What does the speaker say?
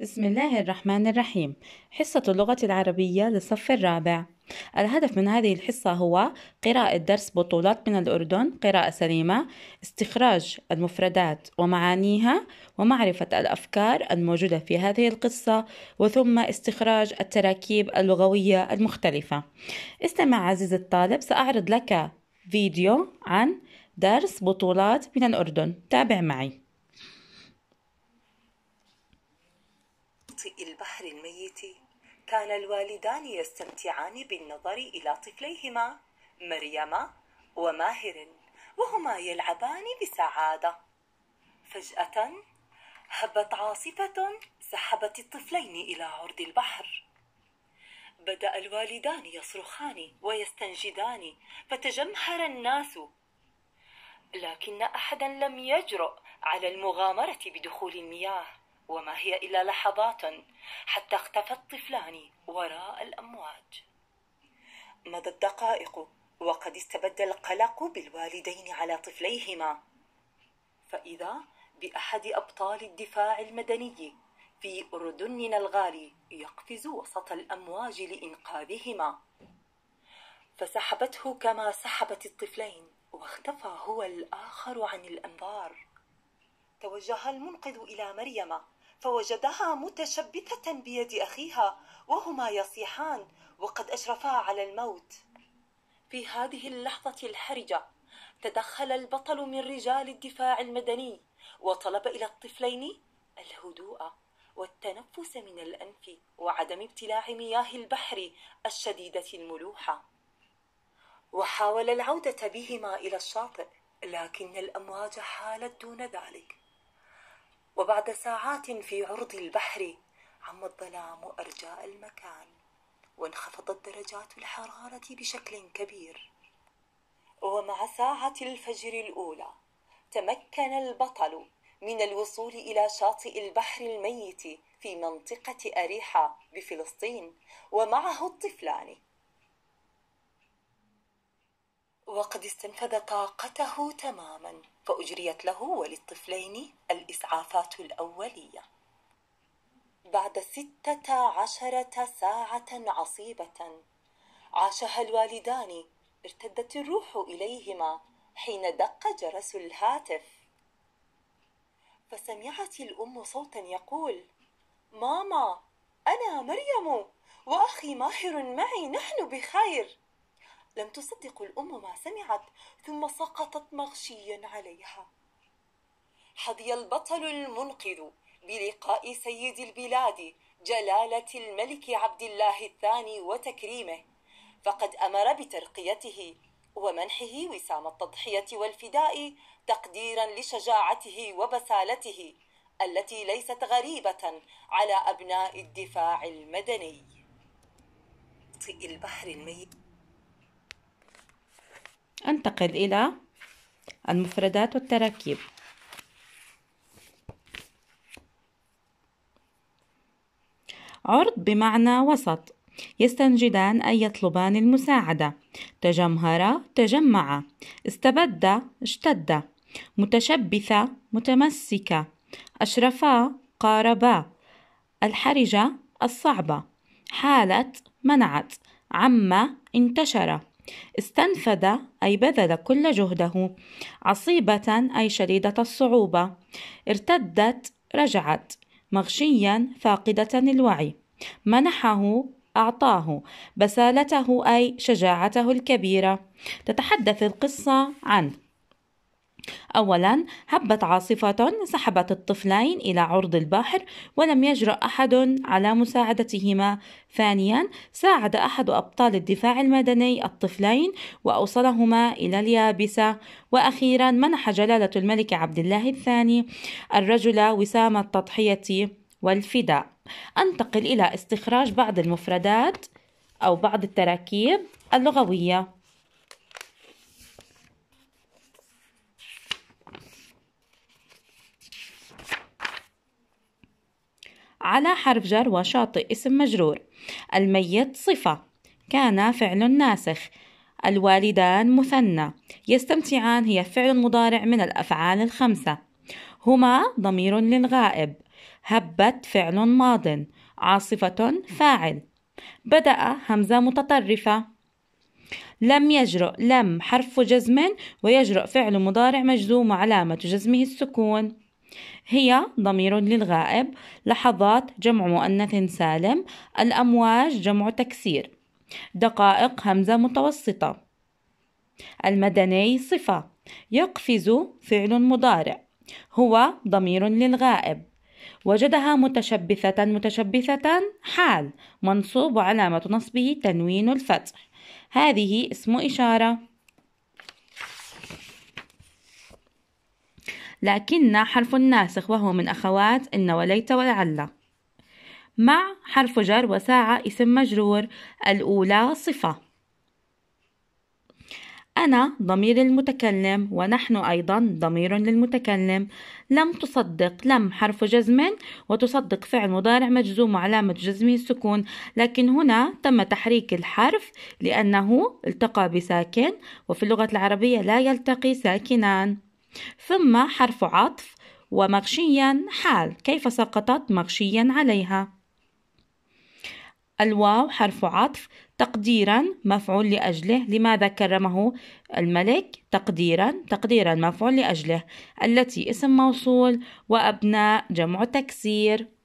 بسم الله الرحمن الرحيم حصة اللغة العربية للصف الرابع الهدف من هذه الحصة هو قراءة درس بطولات من الأردن قراءة سليمة استخراج المفردات ومعانيها ومعرفة الأفكار الموجودة في هذه القصة وثم استخراج التراكيب اللغوية المختلفة استمع عزيزي الطالب سأعرض لك فيديو عن درس بطولات من الأردن تابع معي شاطئ البحر الميت كان الوالدان يستمتعان بالنظر إلى طفليهما مريم وماهر وهما يلعبان بسعادة فجأة هبت عاصفة سحبت الطفلين إلى عرض البحر بدأ الوالدان يصرخان ويستنجدان فتجمهر الناس لكن أحدا لم يجرؤ على المغامرة بدخول المياه وما هي إلا لحظات حتى اختفى الطفلان وراء الأمواج مضت الدقائق وقد استبد القلق بالوالدين على طفليهما فإذا بأحد أبطال الدفاع المدني في أردننا الغالي يقفز وسط الأمواج لإنقاذهما فسحبته كما سحبت الطفلين واختفى هو الآخر عن الأنظار توجه المنقذ إلى مريم فوجدها متشبثة بيد أخيها وهما يصيحان وقد أشرفا على الموت في هذه اللحظة الحرجة تدخل البطل من رجال الدفاع المدني وطلب إلى الطفلين الهدوء والتنفس من الأنف وعدم ابتلاع مياه البحر الشديدة الملوحة وحاول العودة بهما إلى الشاطئ لكن الأمواج حالت دون ذلك وبعد ساعات في عرض البحر عم الظلام أرجاء المكان وانخفضت درجات الحرارة بشكل كبير ومع ساعة الفجر الأولى تمكن البطل من الوصول إلى شاطئ البحر الميت في منطقة أريحة بفلسطين ومعه الطفلان وقد استنفذ طاقته تماما فأجريت له وللطفلين الإسعافات الأولية بعد ستة عشرة ساعة عصيبة عاشها الوالدان ارتدت الروح إليهما حين دق جرس الهاتف فسمعت الأم صوتا يقول ماما أنا مريم وأخي ماهر معي نحن بخير لم تصدق الأم ما سمعت ثم سقطت مغشيا عليها حظي البطل المنقذ بلقاء سيد البلاد جلالة الملك عبد الله الثاني وتكريمه فقد أمر بترقيته ومنحه وسام التضحية والفداء تقديرا لشجاعته وبسالته التي ليست غريبة على أبناء الدفاع المدني البحر الميت أنتقل إلى المفردات والتراكيب عرض بمعنى وسط يستنجدان أن يطلبان المساعدة تجمهر تجمع استبد اشتد متشبثة متمسكة أشرفا قاربا الحرجة الصعبة حالت منعت عم انتشر استنفد أي بذل كل جهده عصيبة أي شديدة الصعوبة ارتدت رجعت مغشيا فاقدة الوعي منحه أعطاه بسالته أي شجاعته الكبيرة تتحدث القصة عن أولا هبت عاصفة سحبت الطفلين إلى عرض البحر ولم يجرأ أحد على مساعدتهما ثانيا ساعد أحد أبطال الدفاع المدني الطفلين وأوصلهما إلى اليابسة وأخيرا منح جلالة الملك عبد الله الثاني الرجل وسام التضحية والفداء أنتقل إلى استخراج بعض المفردات أو بعض التراكيب اللغوية على حرف جر وشاطئ اسم مجرور الميت صفة كان فعل ناسخ الوالدان مثنى يستمتعان هي فعل مضارع من الأفعال الخمسة هما ضمير للغائب هبت فعل ماض عاصفة فاعل بدأ همزة متطرفة لم يجرؤ لم حرف جزم ويجرؤ فعل مضارع مجزوم وعلامة جزمه السكون هي ضمير للغائب لحظات جمع مؤنث سالم الأمواج جمع تكسير دقائق همزة متوسطة المدني صفة يقفز فعل مضارع هو ضمير للغائب وجدها متشبثة متشبثة حال منصوب علامة نصبه تنوين الفتح هذه اسم إشارة لكن حرف ناسخ وهو من أخوات إن وليت ولعل مع حرف جر وساعة اسم مجرور الأولى صفة أنا ضمير المتكلم ونحن أيضا ضمير للمتكلم لم تصدق لم حرف جزم وتصدق فعل مضارع مجزوم وعلامة جزمه السكون لكن هنا تم تحريك الحرف لأنه التقى بساكن وفي اللغة العربية لا يلتقي ساكنان ثم حرف عطف ومغشيا حال كيف سقطت مغشيا عليها الواو حرف عطف تقديرا مفعول لأجله لماذا كرمه الملك تقديرا تقديرا مفعول لأجله التي اسم موصول وأبناء جمع تكسير